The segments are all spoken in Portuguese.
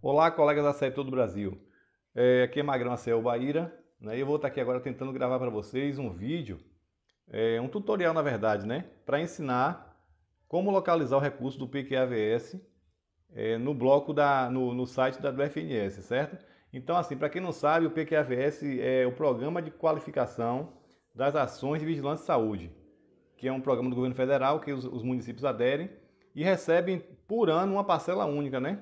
Olá, colegas da CETO todo Brasil. É, aqui é Magrão Acel Baíra, né? eu vou estar aqui agora tentando gravar para vocês um vídeo, é, um tutorial na verdade, né? Para ensinar como localizar o recurso do PQAVS é, no bloco da, no, no site da do FNS, certo? Então, assim, para quem não sabe, o PQAVS é o Programa de Qualificação das Ações de Vigilância e Saúde, que é um programa do governo federal que os, os municípios aderem e recebem por ano uma parcela única, né?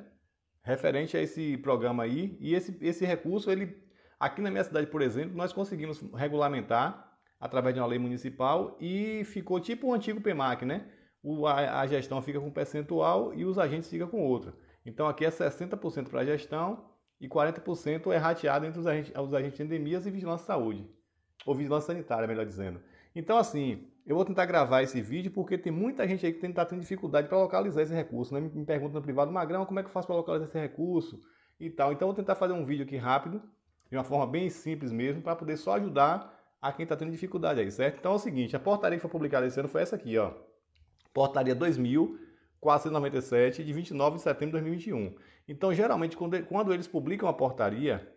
referente a esse programa aí. E esse, esse recurso, ele, aqui na minha cidade, por exemplo, nós conseguimos regulamentar através de uma lei municipal e ficou tipo o um antigo PEMAC, né? O, a, a, gestão fica com um percentual e os agentes ficam com outra. Então aqui é 60% para a gestão e 40% é rateado entre os agentes, os agentes de endemias e vigilância de saúde ou vigilância sanitária, melhor dizendo. Então, assim, eu vou tentar gravar esse vídeo porque tem muita gente aí que está tendo dificuldade para localizar esse recurso. Né? Me perguntam no privado, Magrão, como é que eu faço para localizar esse recurso e tal. Então, eu vou tentar fazer um vídeo aqui rápido, de uma forma bem simples mesmo, para poder só ajudar a quem está tendo dificuldade aí, certo? Então é o seguinte, a portaria que foi publicada esse ano foi essa aqui, ó. Portaria 2497, de 29 de setembro de 2021. Então, geralmente, quando eles publicam a portaria,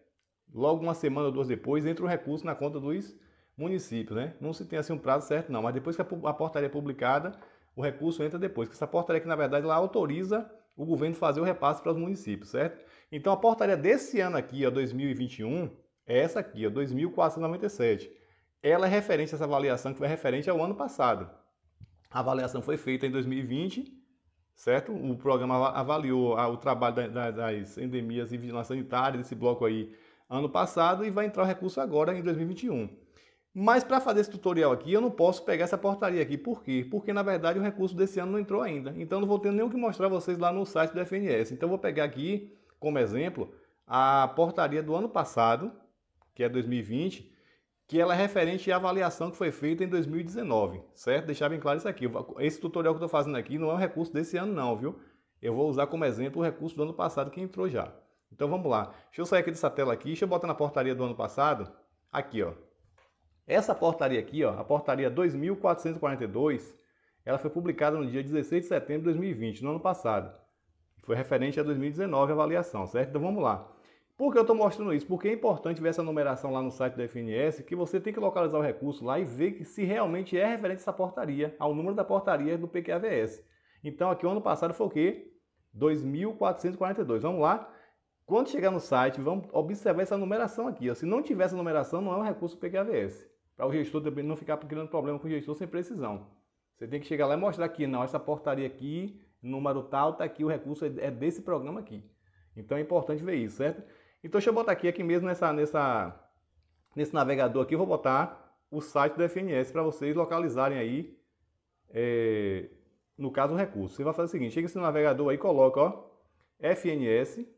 Logo uma semana ou duas depois entra o recurso na conta dos municípios, né? Não se tem assim um prazo certo não, mas depois que a portaria é publicada, o recurso entra depois, que essa portaria que na verdade ela autoriza o governo fazer o repasse para os municípios, certo? Então a portaria desse ano aqui, ó, 2021, é essa aqui, ó, 2497. Ela é referente a essa avaliação que foi referente ao ano passado. A avaliação foi feita em 2020, certo? O programa avaliou o trabalho das endemias e vigilância sanitária, desse bloco aí ano passado e vai entrar o recurso agora em 2021. Mas para fazer esse tutorial aqui, eu não posso pegar essa portaria aqui. Por quê? Porque na verdade o recurso desse ano não entrou ainda. Então não vou ter nem o que mostrar a vocês lá no site do FNS. Então vou pegar aqui, como exemplo, a portaria do ano passado, que é 2020, que ela é referente à avaliação que foi feita em 2019, certo? Deixar bem claro isso aqui. Esse tutorial que eu estou fazendo aqui não é um recurso desse ano não, viu? Eu vou usar como exemplo o recurso do ano passado que entrou já. Então vamos lá. Deixa eu sair aqui dessa tela aqui, deixa eu botar na portaria do ano passado. Aqui, ó. Essa portaria aqui, ó, a portaria 2442, ela foi publicada no dia 16 de setembro de 2020, no ano passado. Foi referente a 2019 a avaliação, certo? Então vamos lá. Por que eu estou mostrando isso? Porque é importante ver essa numeração lá no site da FNS, que você tem que localizar o recurso lá e ver se realmente é referente a essa portaria, ao número da portaria do PQAVS. Então aqui o ano passado foi o quê? 2442. Vamos lá? Quando chegar no site, vamos observar essa numeração aqui. Ó. Se não tiver essa numeração, não é um recurso PKVS. Para o gestor também não ficar criando problema com o gestor sem precisão. Você tem que chegar lá e mostrar aqui, não, essa portaria aqui, número tal, tá aqui, o recurso é, é desse programa aqui. Então é importante ver isso, certo? Então deixa eu botar aqui, aqui mesmo nessa, nessa, nesse navegador aqui, eu vou botar o site do FNS para vocês localizarem aí, é, no caso, o recurso. Você vai fazer o seguinte, chega nesse navegador aí, coloca, ó, FNS,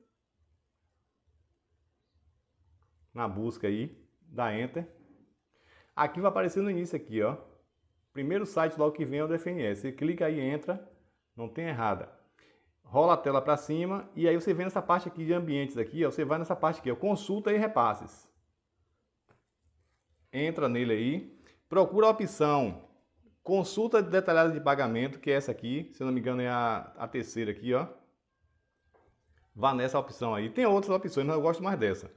na busca aí, dá Enter. Aqui vai aparecer no início aqui, ó. Primeiro site logo que vem é o DFNS. Você clica aí, entra, não tem errada. Rola a tela para cima e aí você vem nessa parte aqui de ambientes aqui, ó, você vai nessa parte aqui, ó, consulta e repasses. Entra nele aí, procura a opção consulta detalhada de pagamento, que é essa aqui, se não me engano é a, a terceira aqui, ó. Vá nessa opção aí. Tem outras opções, mas eu gosto mais dessa.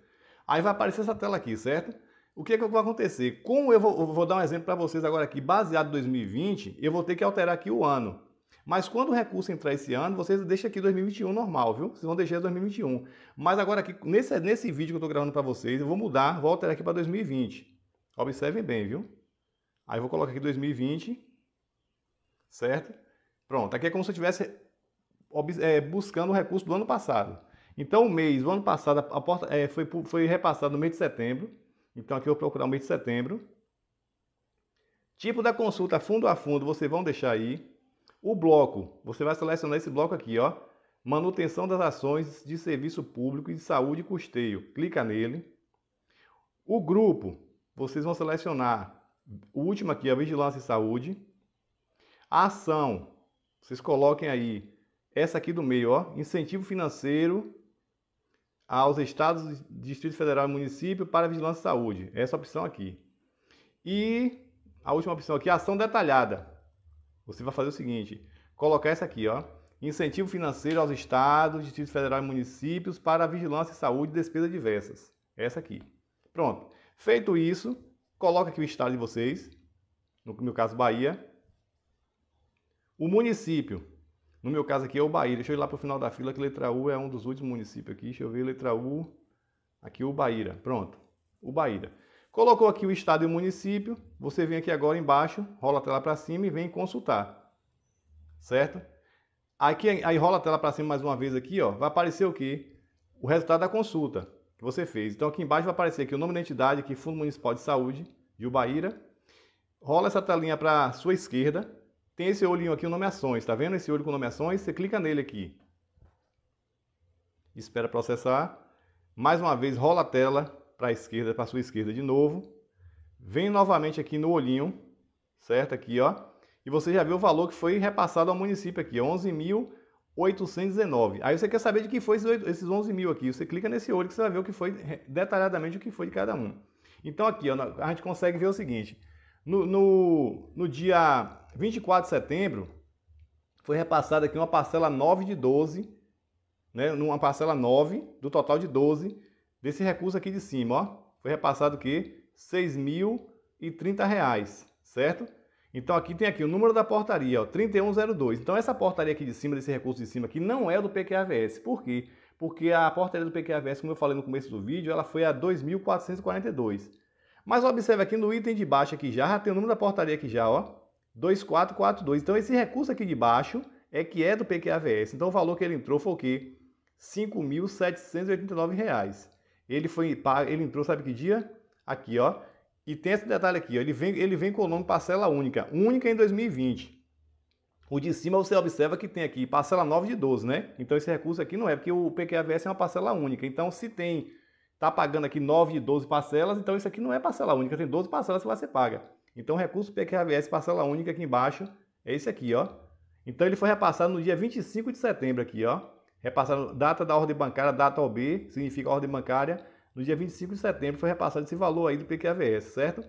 Aí vai aparecer essa tela aqui, certo? O que é que vai acontecer? Como eu vou, eu vou dar um exemplo para vocês agora aqui, baseado em 2020, eu vou ter que alterar aqui o ano. Mas quando o recurso entrar esse ano, vocês deixam aqui 2021 normal, viu? Vocês vão deixar 2021. Mas agora aqui, nesse, nesse vídeo que eu estou gravando para vocês, eu vou mudar, vou alterar aqui para 2020. Observem bem, viu? Aí eu vou colocar aqui 2020, certo? Pronto, aqui é como se eu estivesse é, buscando o recurso do ano passado. Então, o mês, o ano passado, a porta, é, foi, foi repassado no mês de setembro. Então, aqui eu vou procurar o mês de setembro. Tipo da consulta fundo a fundo, vocês vão deixar aí. O bloco, você vai selecionar esse bloco aqui, ó. Manutenção das ações de serviço público e de saúde e custeio. Clica nele. O grupo, vocês vão selecionar o último aqui, a vigilância e saúde. A ação, vocês coloquem aí essa aqui do meio, ó, incentivo financeiro aos estados, Distrito Federal e município para vigilância de saúde. É essa opção aqui. E a última opção aqui, ação detalhada. Você vai fazer o seguinte, colocar essa aqui, ó. Incentivo financeiro aos estados, Distrito Federal e municípios para vigilância e saúde e despesas diversas. Essa aqui. Pronto. Feito isso, coloca aqui o estado de vocês, no meu caso Bahia. O município, no meu caso aqui é o Bahia. Deixa eu ir lá para o final da fila, que letra U é um dos últimos municípios aqui. Deixa eu ver letra U. Aqui o Bahia. Pronto. O Bahia. Colocou aqui o estado e o município. Você vem aqui agora embaixo, rola a tela para cima e vem consultar. Certo? Aqui, aí rola a tela para cima mais uma vez aqui, ó. Vai aparecer o quê? O resultado da consulta que você fez. Então aqui embaixo vai aparecer aqui o nome da entidade, aqui é Fundo Municipal de Saúde de Ubaíra. Rola essa telinha para sua esquerda, tem esse olhinho aqui, o nome é ações, tá vendo? Esse olho com nome ações, você clica nele aqui. Espera processar. Mais uma vez, rola a tela para a esquerda, para a sua esquerda de novo. Vem novamente aqui no olhinho, certo? Aqui, ó. E você já viu o valor que foi repassado ao município aqui, 11.819. Aí você quer saber de quem foi esses 11 mil aqui. Você clica nesse olho que você vai ver o que foi detalhadamente o que foi de cada um. Então aqui, ó, a gente consegue ver o seguinte. No, no, no dia 24 de setembro, foi repassada aqui uma parcela 9 de 12, né? Uma parcela 9 do total de 12 desse recurso aqui de cima, ó. Foi repassado que 6.030 reais, certo? Então aqui tem aqui o número da portaria, ó, 3102. Então essa portaria aqui de cima, desse recurso de cima aqui, não é do PQAVS. Por quê? Porque a portaria do PQAVS, como eu falei no começo do vídeo, ela foi a 2442. Mas observe aqui no item de baixo aqui já, já tem o número da portaria aqui já, ó, 2442. Então esse recurso aqui de baixo é que é do PQAVS. Então o valor que ele entrou foi o quê? R$ 5.789. Ele foi ele entrou sabe que dia? Aqui, ó. E tem esse detalhe aqui, ó. ele vem ele vem com o nome parcela única, única em 2020. O de cima você observa que tem aqui parcela 9 de 12, né? Então esse recurso aqui não é porque o PQAVS é uma parcela única. Então se tem está pagando aqui 9 de 12 parcelas, então isso aqui não é parcela única, tem 12 parcelas que você paga. Então recurso PQAVS parcela única aqui embaixo é esse aqui, ó. Então ele foi repassado no dia 25 de setembro aqui, ó. Repassado data da ordem bancária, data OB, significa ordem bancária, no dia 25 de setembro foi repassado esse valor aí do PQAVS, certo?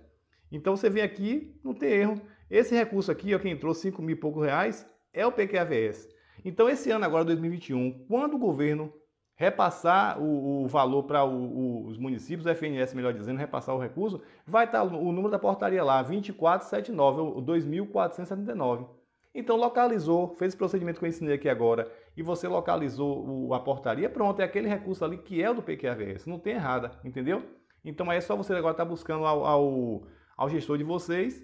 Então você vem aqui, não tem erro. Esse recurso aqui, ó, que entrou 5 mil e poucos reais, é o PQAVS. Então esse ano agora, 2021, quando o governo repassar o, o valor para os municípios, o FNS, melhor dizendo, repassar o recurso, vai estar tá o número da portaria lá, 2479, ou 2479. Então localizou, fez o procedimento que eu ensinei aqui agora, e você localizou o, a portaria, pronto, é aquele recurso ali que é o do PQAVS, não tem errada, entendeu? Então aí é só você agora estar tá buscando ao, ao, ao, gestor de vocês,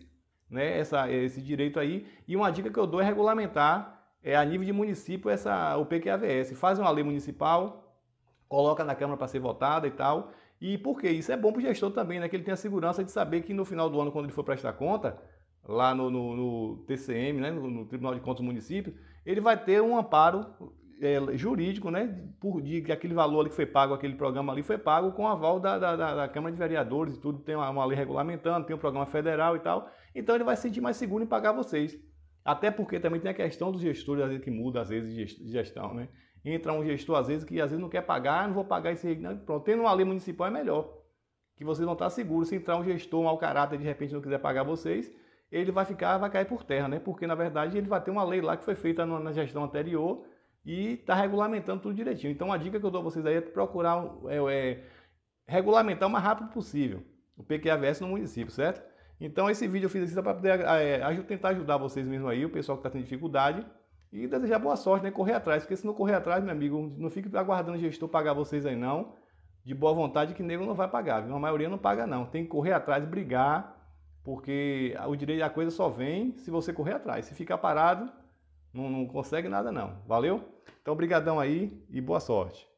né, essa, esse direito aí, e uma dica que eu dou é regulamentar é, a nível de município essa, o PQAVS. Faz uma lei municipal, coloca na Câmara para ser votada e tal. E por que isso? É bom para o gestor também, né? Que ele tem a segurança de saber que no final do ano, quando ele for prestar conta, lá no, no, no TCM, né? No, no, Tribunal de Contas do Município, ele vai ter um amparo é, jurídico, né? Por de que aquele valor ali que foi pago, aquele programa ali foi pago com aval da, da, da, da Câmara de Vereadores e tudo. Tem uma, uma lei regulamentando, tem um programa federal e tal. Então ele vai se sentir mais seguro em pagar vocês. Até porque também tem a questão dos gestores, às vezes, que muda, às vezes, de gestão, né? entra um gestor, às vezes, que às vezes não quer pagar, ah, não vou pagar esse. Não, pronto, tendo uma lei municipal é melhor. Que você não está seguro Se entrar um gestor, mau caráter, de repente não quiser pagar vocês, ele vai ficar, vai cair por terra, né? Porque, na verdade, ele vai ter uma lei lá que foi feita na gestão anterior e está regulamentando tudo direitinho. Então, a dica que eu dou a vocês aí é procurar é, é, regulamentar o mais rápido possível o PQAVS no município, certo? Então, esse vídeo eu fiz aqui para poder é, é tentar ajudar vocês mesmo aí, o pessoal que está tendo dificuldade. E desejar boa sorte, né? Correr atrás, porque se não correr atrás, meu amigo, não fique aguardando o gestor pagar vocês aí não. De boa vontade que nego não vai pagar, viu? A maioria não paga não. Tem que correr atrás, brigar, porque o direito à coisa só vem se você correr atrás. Se ficar parado, não, não consegue nada não. Valeu? Então, brigadão aí e boa sorte.